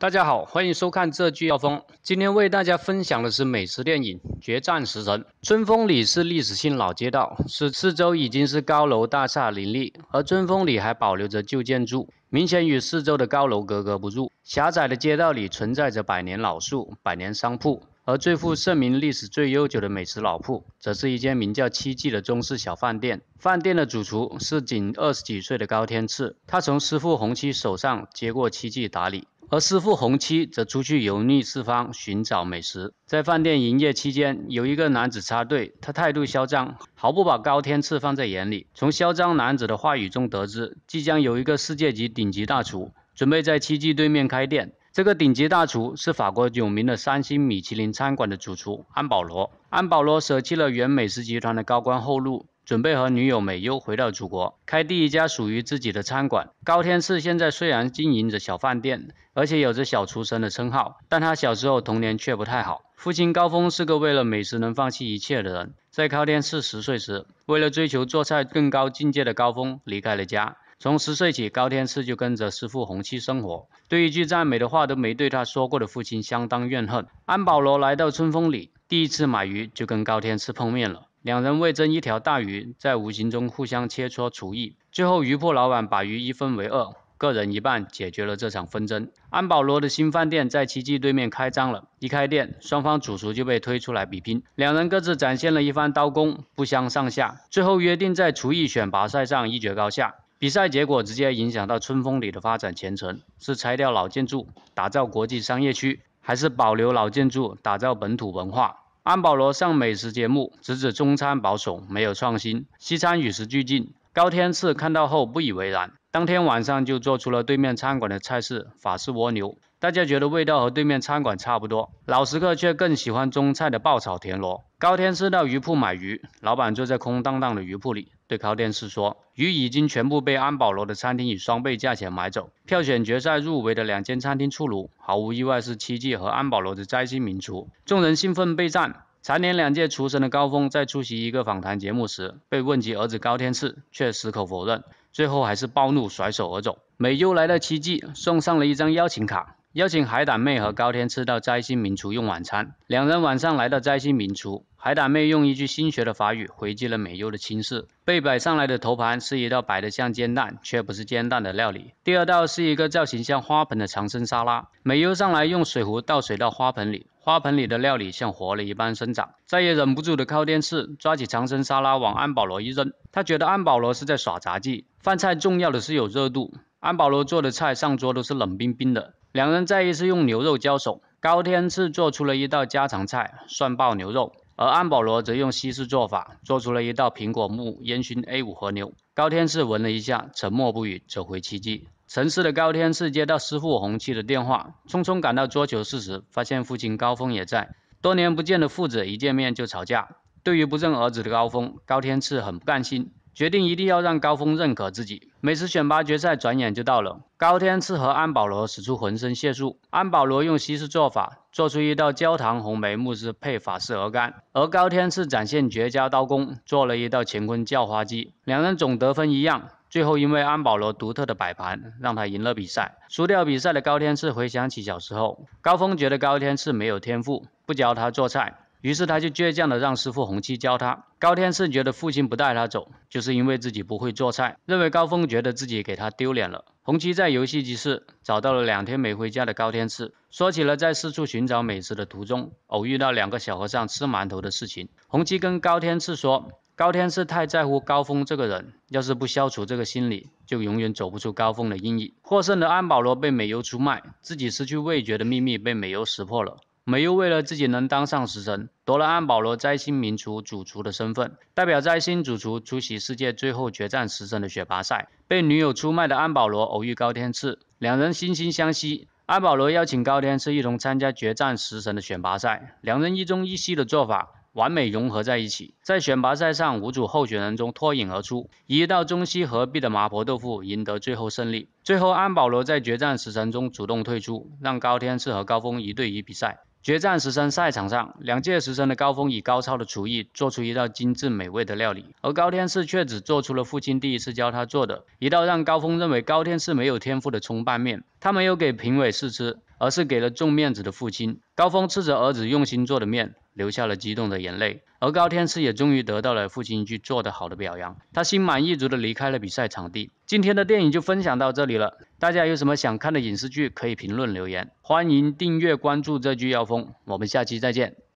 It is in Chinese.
大家好，欢迎收看这剧高风。今天为大家分享的是美食电影《决战食神》。春风里是历史性老街道，四周已经是高楼大厦林立，而春风里还保留着旧建筑，明显与四周的高楼格格不入。狭窄的街道里存在着百年老树、百年商铺，而最负盛名、历史最悠久的美食老铺，则是一间名叫“七季”的中式小饭店。饭店的主厨是仅二十几岁的高天赐，他从师傅洪七手上接过七季打理。而师傅洪七则出去游历四方，寻找美食。在饭店营业期间，有一个男子插队，他态度嚣张，毫不把高天赐放在眼里。从嚣张男子的话语中得知，即将有一个世界级顶级大厨准备在七季对面开店。这个顶级大厨是法国有名的三星米其林餐馆的主厨安保罗。安保罗舍弃了原美食集团的高官厚禄。准备和女友美优回到祖国，开第一家属于自己的餐馆。高天赐现在虽然经营着小饭店，而且有着小厨神的称号，但他小时候童年却不太好。父亲高峰是个为了美食能放弃一切的人。在高天赐十岁时，为了追求做菜更高境界的高峰离开了家。从十岁起，高天赐就跟着师傅洪七生活，对一句赞美的话都没对他说过的父亲相当怨恨。安保罗来到春风里，第一次买鱼就跟高天赐碰面了。两人为争一条大鱼，在无形中互相切磋厨艺。最后，鱼铺老板把鱼一分为二，各人一半，解决了这场纷争。安保罗的新饭店在奇迹对面开张了，一开店，双方主厨就被推出来比拼。两人各自展现了一番刀工，不相上下。最后约定在厨艺选拔赛上一决高下。比赛结果直接影响到春风里的发展前程：是拆掉老建筑，打造国际商业区，还是保留老建筑，打造本土文化？安保罗上美食节目，直指中餐保守，没有创新；西餐与时俱进。高天赐看到后不以为然。当天晚上就做出了对面餐馆的菜式——法式蜗牛，大家觉得味道和对面餐馆差不多，老食客却更喜欢中菜的爆炒田螺。高天赐到鱼铺买鱼，老板坐在空荡荡的鱼铺里，对高天赐说：“鱼已经全部被安保罗的餐厅以双倍价钱买走。”票选决赛入围的两间餐厅出炉，毫无意外是七季和安保罗的摘星名厨。众人兴奋备战。蝉年两届厨神的高峰在出席一个访谈节目时，被问及儿子高天赐，却矢口否认。最后还是暴怒，甩手而走。美优来到奇迹，送上了一张邀请卡，邀请海胆妹和高天赐到摘星名厨用晚餐。两人晚上来到摘星名厨，海胆妹用一句新学的法语回击了美优的轻视。被摆上来的头盘是一道摆得像煎蛋却不是煎蛋的料理。第二道是一个造型像花盆的长生沙拉。美优上来用水壶倒水到花盆里，花盆里的料理像活了一般生长。再也忍不住的靠电视抓起长生沙拉往安保罗一扔，他觉得安保罗是在耍杂技。饭菜重要的是有热度。安保罗做的菜上桌都是冷冰冰的。两人再一次用牛肉交手。高天赐做出了一道家常菜蒜爆牛肉，而安保罗则用西式做法做出了一道苹果木烟熏 A 五和牛。高天赐闻了一下，沉默不语，走回奇迹。沉思的高天赐接到师傅洪七的电话，匆匆赶到桌球室时，发现父亲高峰也在。多年不见的父子一见面就吵架。对于不认儿子的高峰，高天赐很不甘心。决定一定要让高峰认可自己。美食选拔决赛转眼就到了，高天赐和安保罗使出浑身解数。安保罗用西式做法做出一道焦糖红梅慕斯配法式鹅肝，而高天赐展现绝佳刀工，做了一道乾坤叫花鸡。两人总得分一样，最后因为安保罗独特的摆盘，让他赢了比赛。输掉比赛的高天赐回想起小时候，高峰觉得高天赐没有天赋，不教他做菜。于是他就倔强的让师傅洪七教他。高天赐觉得父亲不带他走，就是因为自己不会做菜，认为高峰觉得自己给他丢脸了。洪七在游戏机室找到了两天没回家的高天赐，说起了在四处寻找美食的途中，偶遇到两个小和尚吃馒头的事情。洪七跟高天赐说，高天赐太在乎高峰这个人，要是不消除这个心理，就永远走不出高峰的阴影。获胜的安保罗被美优出卖，自己失去味觉的秘密被美优识破了。美优为了自己能当上食神，夺了安保罗灾星名厨主厨的身份，代表灾星主厨出席世界最后决战食神的选拔赛。被女友出卖的安保罗偶遇高天赐，两人惺惺相惜。安保罗邀请高天赐一同参加决战食神的选拔赛，两人一中一西的做法完美融合在一起，在选拔赛上五组候选人中脱颖而出，一道中西合璧的麻婆豆腐赢得最后胜利。最后，安保罗在决战食神中主动退出，让高天赐和高峰一对一比赛。决战十森赛场上，两届十森的高峰以高超的厨艺做出一道精致美味的料理，而高天赐却只做出了父亲第一次教他做的一道让高峰认为高天赐没有天赋的葱拌面。他没有给评委试吃，而是给了重面子的父亲。高峰吃着儿子用心做的面，流下了激动的眼泪。而高天赐也终于得到了父亲一句做得好的表扬，他心满意足地离开了比赛场地。今天的电影就分享到这里了，大家有什么想看的影视剧可以评论留言，欢迎订阅关注这剧妖风，我们下期再见。